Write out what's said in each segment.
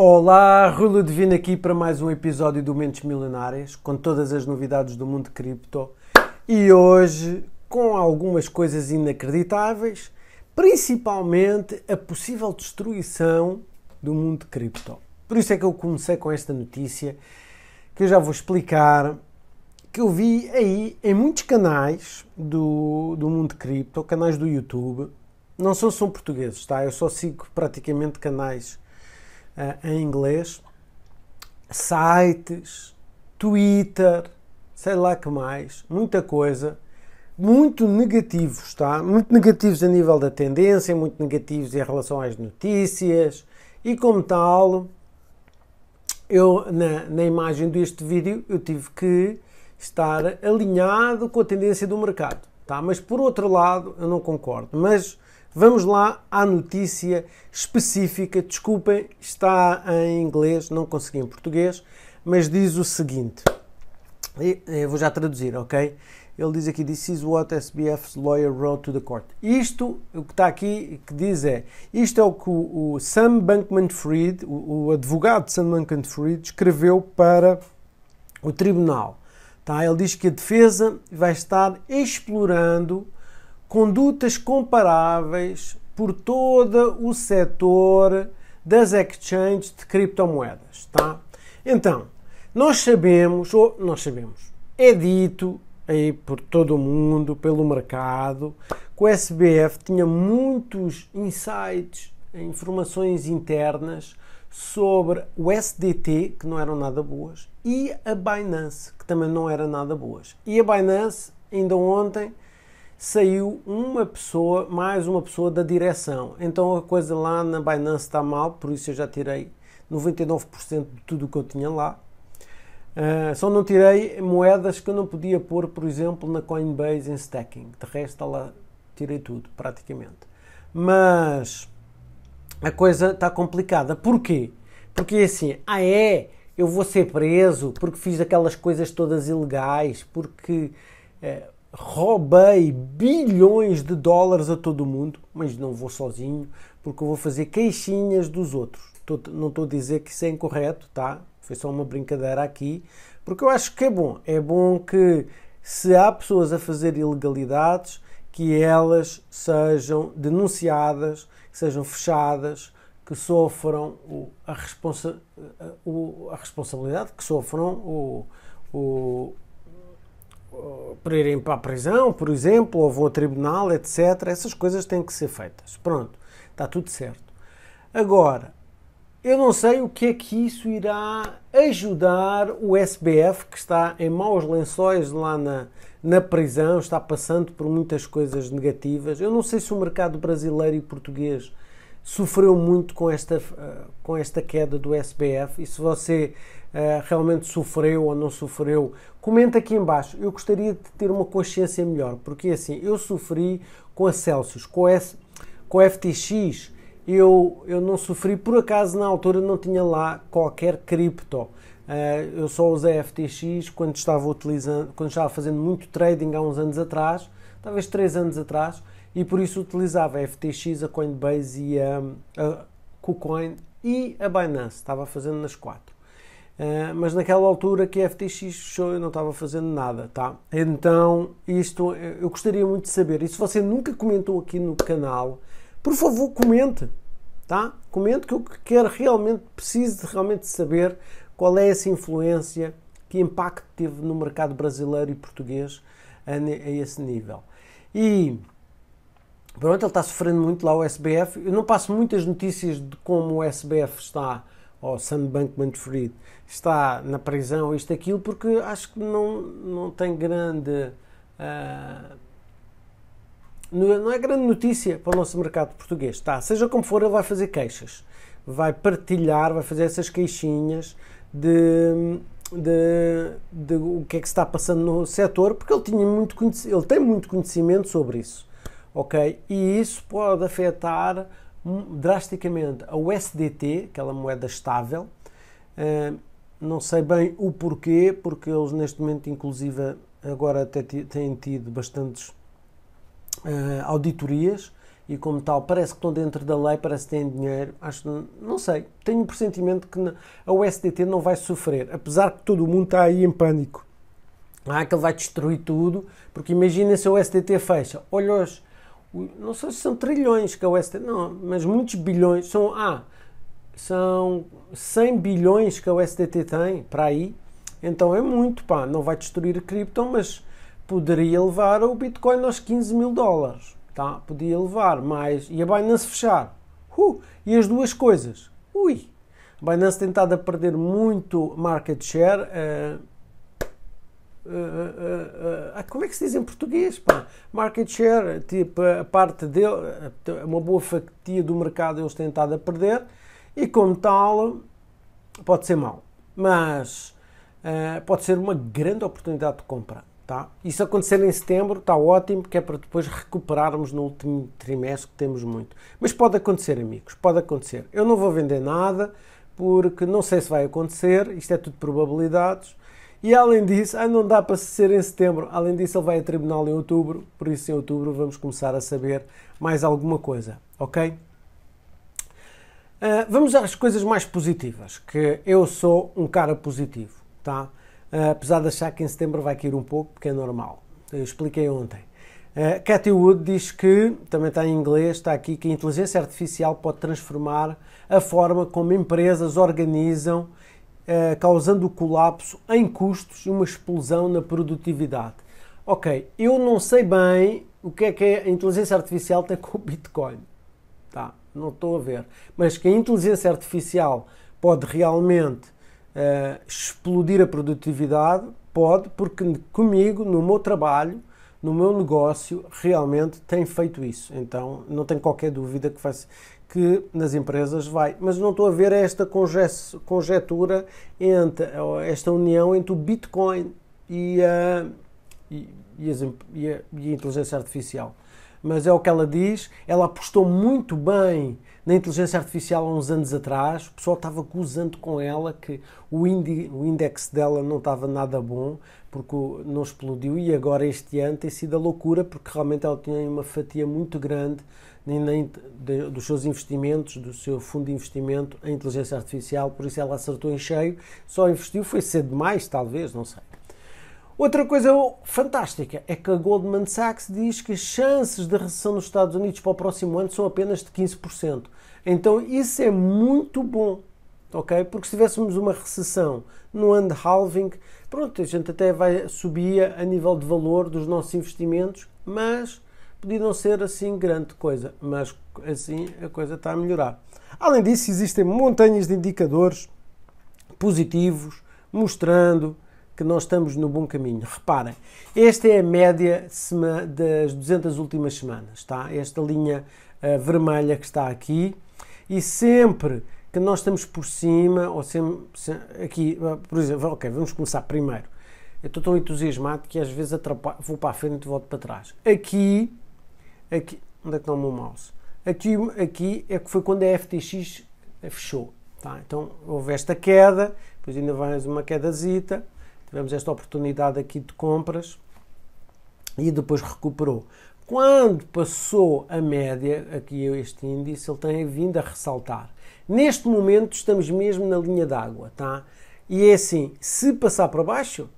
Olá, Rui Ludovino aqui para mais um episódio do Mentes Milionárias, com todas as novidades do mundo cripto e hoje com algumas coisas inacreditáveis, principalmente a possível destruição do mundo cripto. Por isso é que eu comecei com esta notícia que eu já vou explicar, que eu vi aí em muitos canais do, do mundo cripto, canais do YouTube, não são, só portugueses, tá? Eu só sigo praticamente canais uh, em inglês, sites, Twitter, sei lá que mais, muita coisa. Muito negativos, tá? Muito negativos a nível da tendência, muito negativos em relação às notícias e, como tal, eu, na, na imagem deste vídeo, eu tive que estar alinhado com a tendência do mercado, tá? Mas, por outro lado, eu não concordo. Mas Vamos lá à notícia específica. Desculpem, está em inglês, não consegui em português, mas diz o seguinte. Eu eh, vou já traduzir, ok? Ele diz aqui: This is what SBF's lawyer wrote to the court. Isto, o que está aqui, que diz é: Isto é o que o, Sam Bankman Fried, o, advogado de Sam Bankman Fried, escreveu para o tribunal. Tá? Ele diz que a defesa vai estar explorando condutas comparáveis por todo o setor das exchanges de criptomoedas, tá? Então, nós sabemos, ou nós sabemos, é dito aí por todo o mundo, pelo mercado, que o SBF tinha muitos insights, informações internas sobre o SDT, que não eram nada boas, e a Binance, que também não era nada boas. E a Binance, ainda ontem, saiu uma pessoa, mais uma pessoa da direção. Então a coisa lá na Binance está mal, por isso eu já tirei 99% de tudo o que eu tinha lá. Uh, só não tirei moedas que eu não podia pôr, por exemplo, na Coinbase em stacking. De resto, lá tirei tudo, praticamente. Mas a coisa está complicada. Porquê? Porque assim, ah é, eu vou ser preso porque fiz aquelas coisas todas ilegais, porque. Uh, roubei bilhões de dólares a todo mundo, mas não vou sozinho, porque eu vou fazer queixinhas dos outros. não estou a dizer que isso é incorreto, tá? Foi só uma brincadeira aqui, porque eu acho que é bom. É bom que se há pessoas a fazer ilegalidades, que elas sejam denunciadas, que sejam fechadas, que sofram a, responsa a responsabilidade, que sofram o, o para irem para a prisão, por exemplo, ou vão a tribunal, etc. Essas coisas têm que ser feitas. Pronto, está tudo certo. Agora, eu não sei o que é que isso irá ajudar o SBF, que está em maus lençóis lá na, na prisão, está passando por muitas coisas negativas. Eu não sei se o mercado brasileiro e português sofreu muito com esta, eh, com esta queda do SBF. E se você eh, realmente sofreu ou não sofreu. Comenta aqui embaixo. Eu gostaria de ter uma consciência melhor, porque assim, eu sofri com a Celsius, com a, S, com a FTX, eu, eu não sofri, por acaso na altura não tinha lá qualquer cripto. Uh, eu só usei FTX quando estava utilizando, quando estava fazendo muito trading há uns anos atrás, talvez três anos atrás, e por isso utilizava a FTX, a Coinbase e a, a KuCoin e a Binance, estava fazendo nas quatro. Eh, mas naquela altura que a FTX fechou eu não estava fazendo nada, tá? Então, isto eu gostaria muito de saber. E se você nunca comentou aqui no canal, por favor, comente, tá? Comente que eu quero realmente, preciso de realmente saber qual é essa influência, que impacto teve no mercado brasileiro e português a, a esse nível. E pronto, ele está sofrendo muito lá o SBF. Eu não passo muitas notícias de como o SBF está, ou Sandbank Manfred, está na prisão, isto, aquilo, porque acho que não, não tem grande. Uh, não é grande notícia para o nosso mercado português. Tá, seja como for, ele vai fazer queixas. Vai partilhar, vai fazer essas queixinhas de, de, de o que é que está passando no setor, porque ele, tinha muito ele tem muito conhecimento sobre isso. ok? E isso pode afetar hum, drasticamente a USDT, aquela moeda estável, uh, não sei bem o porquê, porque eles neste momento, inclusive, agora até têm tido bastantes uh, auditorias e, como tal, parece que estão dentro da lei, parece que têm dinheiro. Acho, não sei. Tenho o pressentimento que a USDT não vai sofrer, apesar que todo o mundo está aí em pânico. Ah, que ele vai destruir tudo, porque imagina se a USDT fecha. Olha não sei se são trilhões que a USDT, não, mas muitos bilhões são. Ah, são 100 bilhões que a USDT tem para aí, então é muito, pá, não vai destruir a cripto, mas poderia levar o Bitcoin aos 15 mil dólares, tá? Podia levar mais, e a Binance fechar, uh, e as duas coisas, ui, a Binance tem estado a perder muito market share, uh, uh, como é que se diz em português, pá? Market share, tipo, a parte dele, uma boa fatia do mercado eles têm estado a perder, e, como tal, pode ser mau, mas uh, pode ser uma grande oportunidade de compra. Tá? Isso acontecer em setembro, está ótimo, porque é para depois recuperarmos no último trimestre que temos muito. Mas pode acontecer, amigos, pode acontecer. Eu não vou vender nada, porque não sei se vai acontecer, isto é tudo probabilidades. E além disso, ah, não dá para ser em setembro. Além disso, ele vai a tribunal em outubro, por isso em outubro vamos começar a saber mais alguma coisa, ok? Uh, vamos às coisas mais positivas, que eu sou um cara positivo, tá? Uh, apesar de achar que em setembro vai cair um pouco, porque é normal. Eu expliquei ontem. Uh, Cathy Wood diz que, também está em inglês, está aqui, que a inteligência artificial pode transformar a forma como empresas organizam, uh, causando o colapso em custos e uma explosão na produtividade. Ok, eu não sei bem o que é que a inteligência artificial tem com o Bitcoin, tá? não estou a ver. Mas que a inteligência artificial pode realmente uh, explodir a produtividade, pode, porque comigo, no meu trabalho, no meu negócio, realmente tem feito isso. Então não tenho qualquer dúvida que, que nas empresas vai. Mas não estou a ver esta conjetura entre esta união entre o Bitcoin e a, e, e a, e a inteligência artificial mas é o que ela diz. Ela apostou muito bem na inteligência artificial há uns anos atrás. O pessoal estava gozando com ela que o, indi, o index dela não estava nada bom porque não explodiu. E agora, este ano, tem sido a loucura porque realmente ela tinha uma fatia muito grande dos seus investimentos, do seu fundo de investimento em inteligência artificial, por isso ela acertou em cheio, só investiu foi cedo demais, talvez, não sei. Outra coisa fantástica é que a Goldman Sachs diz que as chances de recessão nos Estados Unidos para o próximo ano são apenas de 15%. Então isso é muito bom, ok? Porque se tivéssemos uma recessão no ano de halving, pronto, a gente até vai, subia a nível de valor dos nossos investimentos, mas podia não ser assim grande coisa, mas assim a coisa está a melhorar. Além disso, existem montanhas de indicadores positivos mostrando que nós estamos no bom caminho. Reparem, esta é a média das 200 últimas semanas, tá? Esta linha uh, vermelha que está aqui e sempre que nós estamos por cima ou sempre, aqui, eh, por exemplo, ok, vamos começar primeiro. Eu estou tão entusiasmado que às vezes vou para a frente e volto para trás. Aqui, aqui, onde é que está o meu mouse? Aqui, aqui é que foi quando a FTX eh, fechou. Tá? Então houve esta queda, depois ainda vai mais uma quedazita Tivemos esta oportunidade aqui de compras e depois recuperou. Quando passou a média, aqui é este índice, ele tem vindo a ressaltar. Neste momento estamos mesmo na linha d'água, tá? E é assim, se passar para baixo,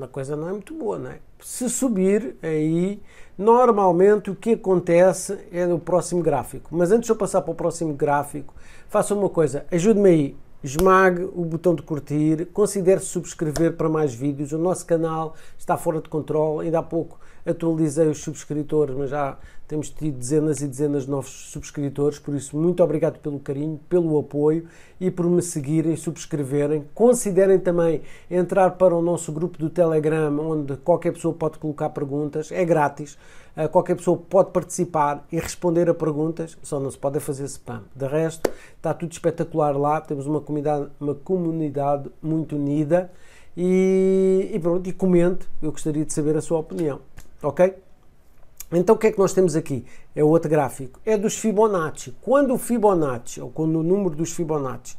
a coisa não é muito boa, não é? Se subir, aí normalmente o que acontece é no próximo gráfico. Mas antes de eu passar para o próximo gráfico, faça uma coisa, ajude-me aí. Esmague o botão de curtir, considere subscrever para mais vídeos. O nosso canal está fora de controle. Ainda há pouco atualizei os subscritores, mas já temos tido dezenas e dezenas de novos subscritores, por isso muito obrigado pelo carinho, pelo apoio e por me seguirem, subscreverem. Considerem também entrar para o nosso grupo do Telegram, onde qualquer pessoa pode colocar perguntas, é grátis, eh, qualquer pessoa pode participar e responder a perguntas, só não se pode é fazer spam. De resto, está tudo espetacular lá, temos uma comunidade, uma comunidade muito unida e, e pronto, e comente, eu gostaria de saber a sua opinião ok? Então o que é que nós temos aqui? É outro gráfico, é dos Fibonacci. Quando o Fibonacci, ou quando o número dos Fibonacci,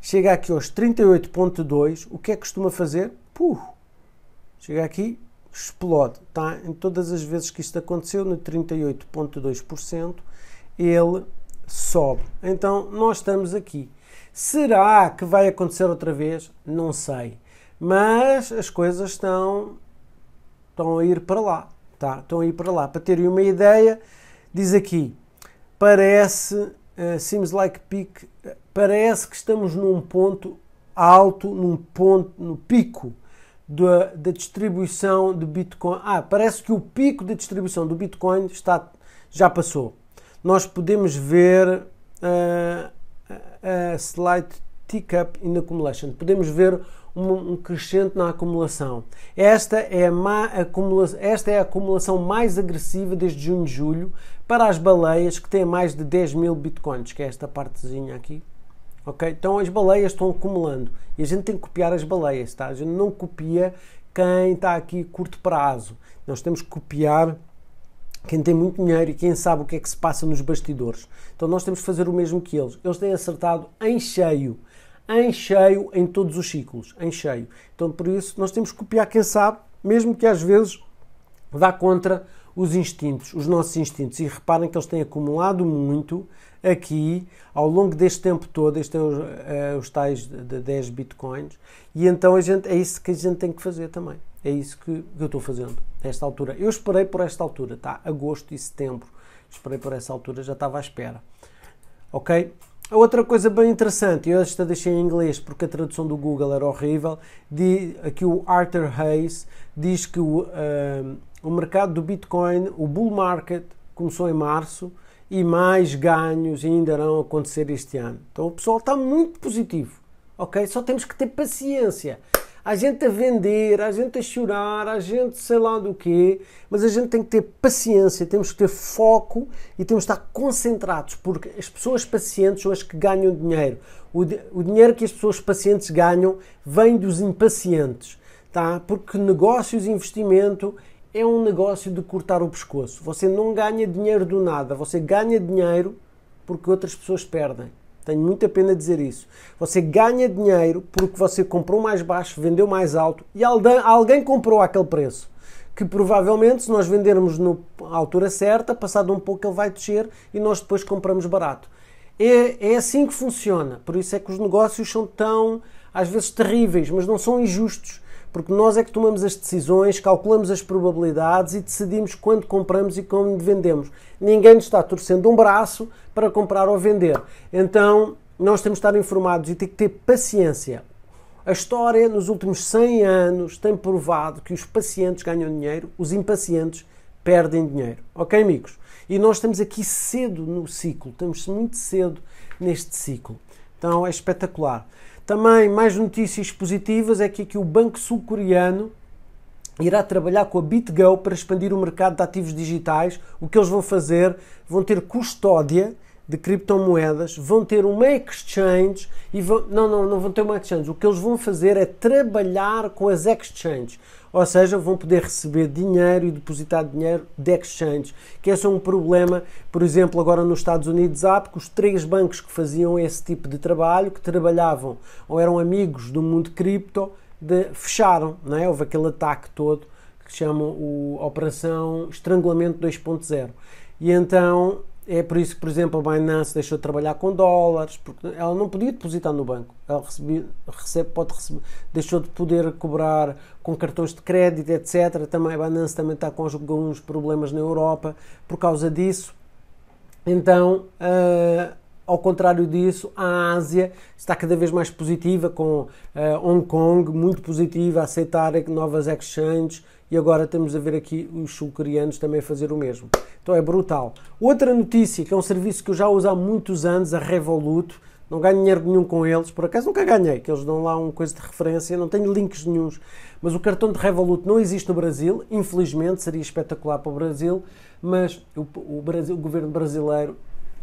chega aqui aos 38.2, o que é que costuma fazer? Puh, chega aqui, explode, tá? Em todas as vezes que isto aconteceu, no 38.2%, ele sobe. Então nós estamos aqui. Será que vai acontecer outra vez? Não sei. Mas as coisas estão, estão a ir para lá. Tá? Estão aí para lá. Para terem uma ideia, diz aqui, parece, uh, seems like peak, parece que estamos num ponto alto, num ponto, no pico da, da distribuição de Bitcoin. Ah, parece que o pico da distribuição do Bitcoin está, já passou. Nós podemos ver eh, a uh, uh, slight tick up in accumulation. Podemos ver um, um crescente na acumulação. Esta é, a acumulação, esta é a acumulação mais agressiva desde junho e julho para as baleias que têm mais de 10 mil bitcoins, que é esta partezinha aqui. ok Então as baleias estão acumulando e a gente tem que copiar as baleias, tá? a gente não copia quem está aqui curto prazo. Nós temos que copiar quem tem muito dinheiro e quem sabe o que é que se passa nos bastidores. Então nós temos que fazer o mesmo que eles. Eles têm acertado em cheio em cheio em todos os ciclos, em cheio. Então, por isso, nós temos que copiar quem sabe, mesmo que às vezes vá contra os instintos, os nossos instintos. E reparem que eles têm acumulado muito aqui ao longo deste tempo todo. Este é os, é, eh, os tais de 10 bitcoins. E então a gente, é isso que a gente tem que fazer também. É isso que eu estou fazendo nesta altura. Eu esperei por esta altura, tá? Agosto e setembro. Esperei por essa altura, já estava à espera. Ok? Outra coisa bem interessante, eu esta deixei em inglês porque a tradução do Google era horrível, de, aqui o Arthur Hayes diz que o, uh, o mercado do Bitcoin, o bull market, começou em março e mais ganhos ainda irão acontecer este ano. Então o pessoal está muito positivo, ok? Só temos que ter paciência há gente a vender, há gente a chorar, há gente sei lá do quê, mas a gente tem que ter paciência, temos que ter foco e temos que estar concentrados, porque as pessoas pacientes são as que ganham dinheiro. O, o dinheiro que as pessoas pacientes ganham vem dos impacientes, tá? Porque negócios e investimento é um negócio de cortar o pescoço. Você não ganha dinheiro do nada, você ganha dinheiro porque outras pessoas perdem. Tenho muita pena dizer isso. Você ganha dinheiro porque você comprou mais baixo, vendeu mais alto e alguém comprou àquele preço que provavelmente se nós vendermos na altura certa, passado um pouco ele vai descer e nós depois compramos barato. É, é, assim que funciona, por isso é que os negócios são tão, às vezes, terríveis, mas não são injustos porque nós é que tomamos as decisões, calculamos as probabilidades e decidimos quando compramos e quando vendemos. Ninguém nos está torcendo um braço para comprar ou vender. Então, nós temos de estar informados e tem que ter paciência. A história nos últimos 100 anos tem provado que os pacientes ganham dinheiro, os impacientes perdem dinheiro. Ok, amigos? E nós estamos aqui cedo no ciclo, estamos muito cedo neste ciclo. Então é espetacular. Também mais notícias positivas é que, aqui o Banco Sul-Coreano irá trabalhar com a BitGo para expandir o mercado de ativos digitais. O que eles vão fazer? Vão ter custódia de criptomoedas vão ter uma exchange e vão, não, não, não vão ter uma exchange. O que eles vão fazer é trabalhar com as exchanges. Ou seja, vão poder receber dinheiro e depositar dinheiro de exchanges. Que esse é um problema, por exemplo, agora nos Estados Unidos há, porque os três bancos que faziam esse tipo de trabalho, que trabalhavam ou eram amigos do mundo cripto, de, fecharam. Não é? Houve aquele ataque todo que chamam o Operação Estrangulamento 2.0. E então é por isso que, por exemplo, a Binance deixou de trabalhar com dólares, porque ela não podia depositar no banco. Ela recebe, recebe, pode receber, deixou de poder cobrar com cartões de crédito, etc. Também a Binance também está com alguns problemas na Europa por causa disso. Então, uh, ao contrário disso, a Ásia está cada vez mais positiva, com uh, Hong Kong muito positiva a aceitar novas exchanges e agora estamos a ver aqui os sul-coreanos também fazer o mesmo. Então é brutal. Outra notícia, que é um serviço que eu já uso há muitos anos, a Revolut, não ganho dinheiro nenhum com eles, por acaso nunca ganhei, que eles dão lá uma coisa de referência, não tenho links nenhums. Mas o cartão de Revolut não existe no Brasil, infelizmente, seria espetacular para o Brasil, mas o, o, Brasil, o governo brasileiro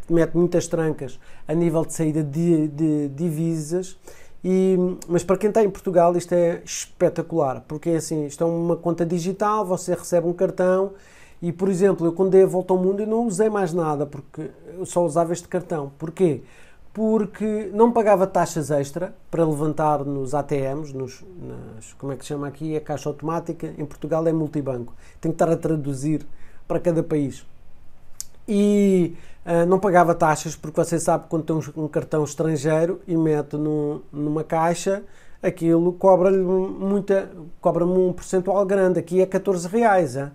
mete muitas trancas a nível de saída de, de divisas e, mas para quem está em Portugal isto é espetacular, porque é assim, isto é uma conta digital, você recebe um cartão e, por exemplo, eu quando dei a volta ao mundo eu não usei mais nada, porque eu só usava este cartão. Porquê? Porque não pagava taxas extra para levantar nos ATMs, nos, nas, como é que se chama aqui, a é caixa automática, em Portugal é multibanco. Tem que estar a traduzir para cada país e uh, não pagava taxas, porque você sabe que quando tem um, um cartão estrangeiro e mete num, numa caixa, aquilo cobra-lhe muita, cobra-me um percentual grande. Aqui é 14 reais. É?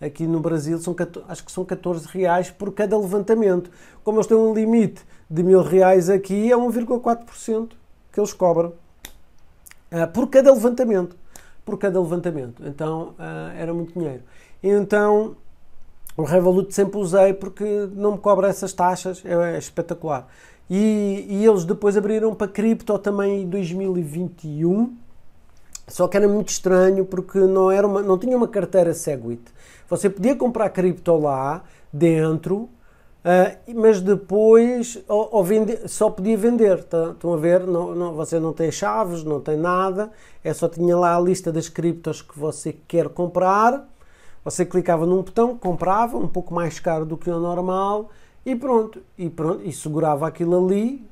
Aqui no Brasil são, acho que são 14 reais por cada levantamento. Como eles têm um limite de mil reais aqui, é 1,4% que eles cobram uh, por cada levantamento. Por cada levantamento. Então uh, era muito dinheiro. Então o Revolut sempre usei porque não me cobra essas taxas, é, é espetacular. E, e, eles depois abriram para cripto também em 2021, só que era muito estranho porque não, era uma, não tinha uma carteira Segwit. Você podia comprar cripto lá dentro, Uh, mas depois ou, ou só podia vender, tá? estão a ver? Não, não, você não tem chaves, não tem nada, é só tinha lá a lista das criptos que você quer comprar você clicava num botão, comprava, um pouco mais caro do que o normal, e pronto, e pronto, e segurava aquilo ali,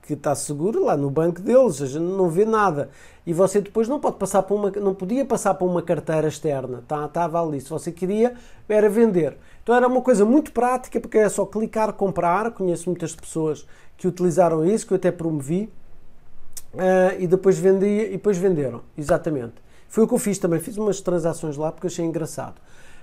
que está seguro lá no banco deles, a gente não vê nada. E você depois não pode passar por uma, não podia passar para uma carteira externa, tá? Estava ali. Se você queria, era vender. Então era uma coisa muito prática, porque era só clicar, comprar. Conheço muitas pessoas que utilizaram isso, que eu até promovi, uh, e depois vendia, e depois venderam, exatamente. Foi o que eu fiz também. Fiz umas transações lá porque achei engraçado.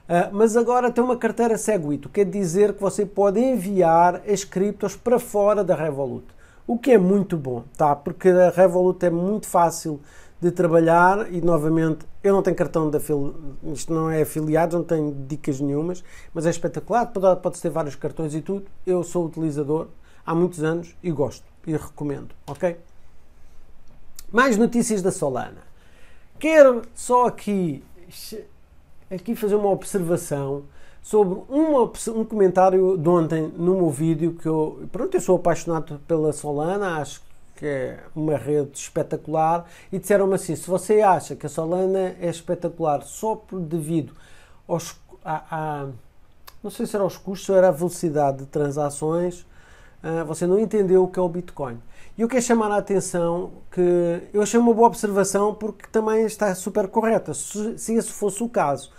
Uh, mas agora tem uma carteira Segwit, o que quer dizer que você pode enviar as criptos para fora da Revolut. O que é muito bom, tá? Porque a Revolut é muito fácil de trabalhar e novamente eu não tenho cartão de afiliado, isto não é afiliado, não tenho dicas nenhumas, mas é espetacular, pode, pode ter vários cartões e tudo. Eu sou utilizador há muitos anos e gosto e recomendo, ok? Mais notícias da Solana. Quero só aqui, aqui fazer uma observação sobre uma, um comentário de ontem no meu vídeo que eu, pronto, eu sou apaixonado pela Solana, acho que é uma rede espetacular e disseram-me assim, se você acha que a Solana é espetacular só por devido aos, a, a, não sei se era aos custos ou era a velocidade de transações, uh, você não entendeu o que é o Bitcoin. E eu quero é chamar a atenção que eu achei uma boa observação porque também está super correta, se, se esse fosse o caso.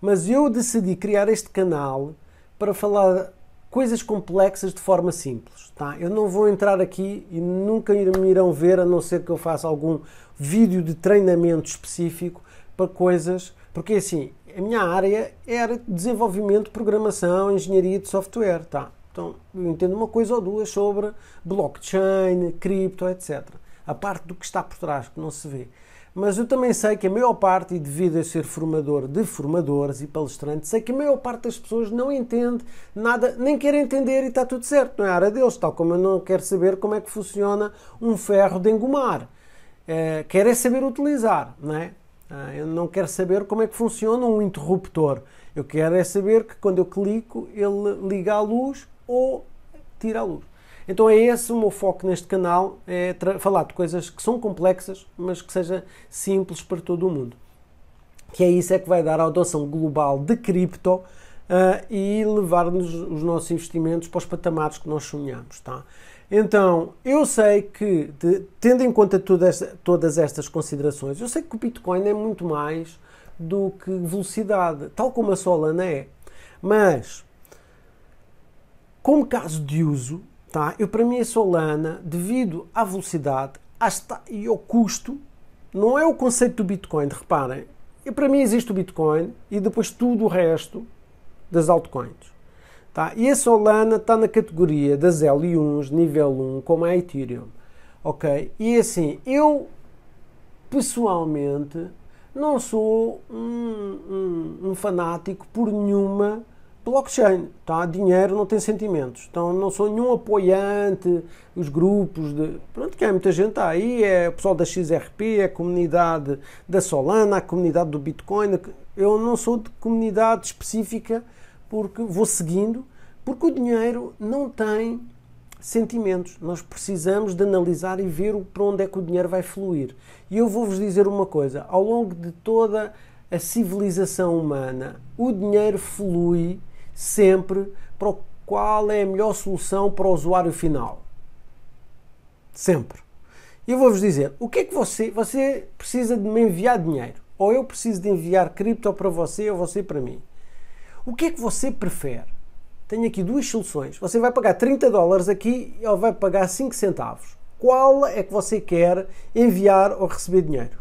Mas eu decidi criar este canal para falar coisas complexas de forma simples. Tá? Eu não vou entrar aqui e nunca me irão ver, a não ser que eu faça algum vídeo de treinamento específico para coisas, porque assim, a minha área era desenvolvimento, programação, engenharia de software. Tá? Então, eu entendo uma coisa ou duas sobre blockchain, cripto, etc. A parte do que está por trás, que não se vê. Mas eu também sei que a maior parte, e devido a ser formador de formadores e palestrantes, sei que a maior parte das pessoas não entende nada, nem quer entender e está tudo certo, não é a área deles, tal como eu não quero saber como é que funciona um ferro de engomar. É, quer é saber utilizar, não é? Ah, eu não quero saber como é que funciona um interruptor. Eu quero é saber que quando eu clico, ele liga a luz ou tirar a luz. Então é esse o meu foco neste canal, é falar de coisas que são complexas, mas que seja simples para todo o mundo. Que é isso é que vai dar a adoção global de cripto uh, e levar-nos os nossos investimentos para os patamares que nós sonhamos, tá? Então, eu sei que, de, tendo em conta todas estas considerações, eu sei que o Bitcoin é muito mais do que velocidade, tal como a Solana é. Mas como caso de uso, tá, eu a Solana devido à velocidade hasta, e ao custo. Não é o conceito do Bitcoin, reparem. E para mim existe o Bitcoin e depois tudo o resto das altcoins. Tá? E a Solana está na categoria das L1s, nível 1, como a Ethereum. Ok? E assim, eu pessoalmente não sou um, um, um fanático por nenhuma blockchain, tá? Dinheiro não tem sentimentos. Então não sou nenhum apoiante, os grupos de. Pronto, que há muita gente tá aí, é o pessoal da XRP, é a comunidade da Solana, a comunidade do Bitcoin. Eu não sou de comunidade específica porque vou seguindo, porque o dinheiro não tem sentimentos. Nós precisamos de analisar e ver para onde é que o dinheiro vai fluir. E eu vou-vos dizer uma coisa: ao longo de toda a civilização humana, o dinheiro flui sempre para qual é a melhor solução para o usuário final. Sempre. E eu vou-vos dizer, o que é que você, você precisa de me enviar dinheiro? Ou eu preciso de enviar cripto para você ou você para mim? O que é que você prefere? Tenho aqui duas soluções. Você vai pagar 30 dólares aqui ou vai pagar 5 centavos. Qual é que você quer enviar ou receber dinheiro?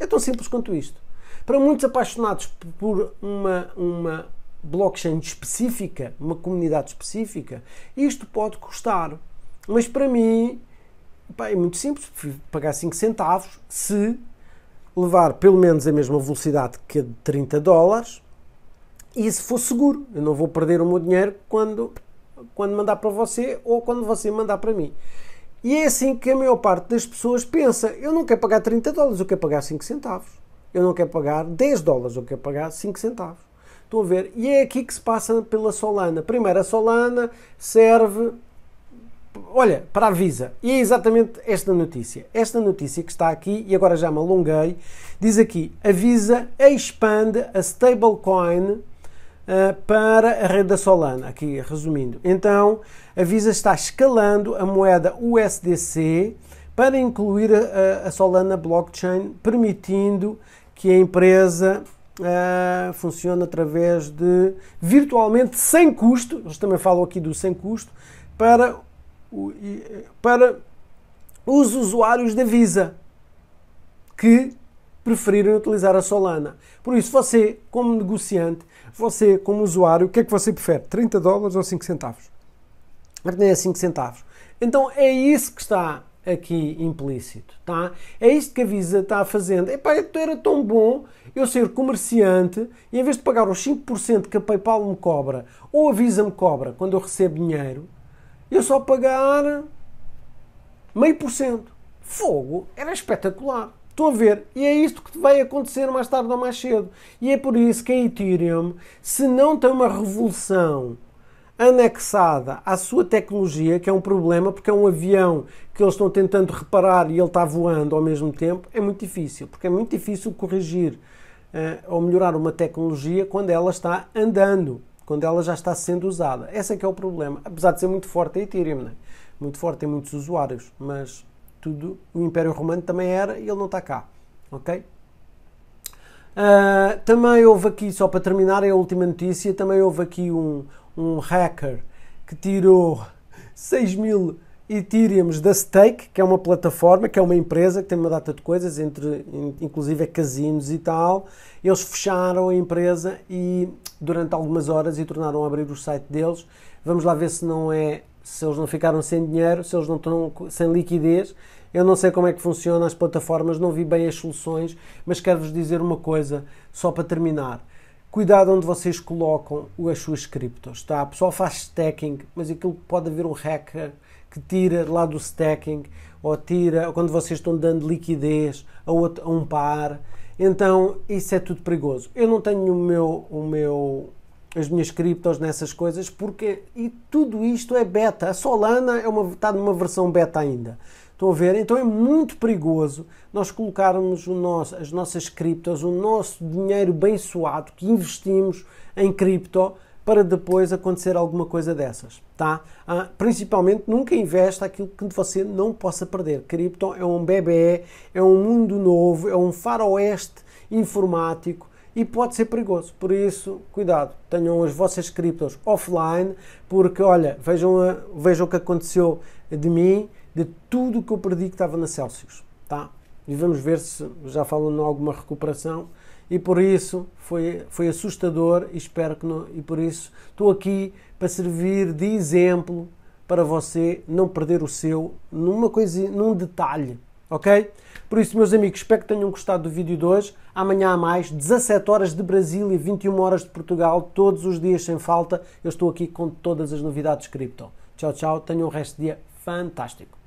É tão simples quanto isto. Para muitos apaixonados por uma, uma blockchain específica, uma comunidade específica, isto pode custar. Mas para mim, pá, é muito simples, pagar 5 centavos se levar pelo menos a mesma velocidade que a de 30 dólares e se for seguro. Eu não vou perder o meu dinheiro quando, quando mandar para você ou quando você mandar para mim. E é assim que a maior parte das pessoas pensa: eu não quero pagar 30 dólares, eu quero pagar 5 centavos. Eu não quero pagar 10 dólares, eu quero pagar 5 centavos. Estão a ver? E é aqui que se passa pela Solana. Primeiro, a Solana serve. Olha, para a Visa. E é exatamente esta notícia. Esta notícia que está aqui, e agora já me alonguei, diz aqui: a Visa expande a stablecoin Uh, para a rede da Solana. Aqui resumindo. Então, a Visa está escalando a moeda USDC para incluir a, a Solana blockchain, permitindo que a empresa uh, funciona através de, virtualmente, sem custo, eles também falam aqui do sem custo, para, para os usuários da Visa que preferirem utilizar a Solana. Por isso, você, como negociante, você, como usuário, o que é que você prefere? 30 dólares ou 5 centavos? Não é 5 centavos. Então, é isso que está aqui implícito, tá? É isto que a Visa está fazendo. Epá, era tão bom eu ser comerciante e em vez de pagar os 5% que a PayPal me cobra ou a Visa me cobra quando eu recebo dinheiro, eu só pagar meio por cento. Fogo, era espetacular. Estão a ver? E é isto que vai acontecer mais tarde ou mais cedo. E é por isso que a Ethereum, se não tem uma revolução anexada à sua tecnologia, que é um problema, porque é um avião que eles estão tentando reparar e ele está voando ao mesmo tempo, é muito difícil, porque é muito difícil corrigir uh, ou melhorar uma tecnologia quando ela está andando, quando ela já está sendo usada. Esse é que é o problema, apesar de ser muito forte a Ethereum, né? muito forte, tem muitos usuários, mas tudo, o Império Romano também era e ele não está cá, ok? Uh, também houve aqui, só para terminar, é a última notícia, também houve aqui um, um hacker que tirou 6 mil Ethereum da Stake, que é uma plataforma, que é uma empresa que tem uma data de coisas, entre, inclusive é casinos e tal. Eles fecharam a empresa e durante algumas horas e tornaram a abrir o site deles. Vamos lá ver se não é se eles não ficaram sem dinheiro, se eles não estão sem liquidez. Eu não sei como é que funcionam as plataformas, não vi bem as soluções, mas quero vos dizer uma coisa só para terminar. Cuidado onde vocês colocam as suas criptos, tá? O pessoal faz stacking, mas aquilo pode haver um hacker que tira lá do stacking, ou tira ou quando vocês estão dando liquidez a, outro, a um par. Então, isso é tudo perigoso. Eu não tenho o meu, o meu, as minhas criptos nessas coisas, porque e tudo isto é beta. A Solana é uma, está numa versão beta ainda. Estão a ver? Então é muito perigoso nós colocarmos nosso, as nossas criptos, o nosso dinheiro bem suado que investimos em cripto para depois acontecer alguma coisa dessas, tá? Ah, principalmente nunca investe aquilo que você não possa perder. Cripto é um bebê, é um mundo novo, é um faroeste informático e pode ser perigoso. Por isso, cuidado, tenham as vossas criptos offline, porque olha, vejam, ah, vejam o que aconteceu de mim de tudo o que eu perdi que estava na Celsius, tá? E vamos ver se já falo em alguma recuperação. E por isso foi, foi assustador e espero que não, e por isso estou aqui para servir de exemplo para você não perder o seu numa coisa, num detalhe, ok? Por isso, meus amigos, espero que tenham gostado do vídeo de hoje. Amanhã há mais, 17 horas de Brasília, 21 horas de Portugal, todos os dias sem falta. Eu estou aqui com todas as novidades cripto. Tchau, tchau. Tenham um resto de dia fantástico.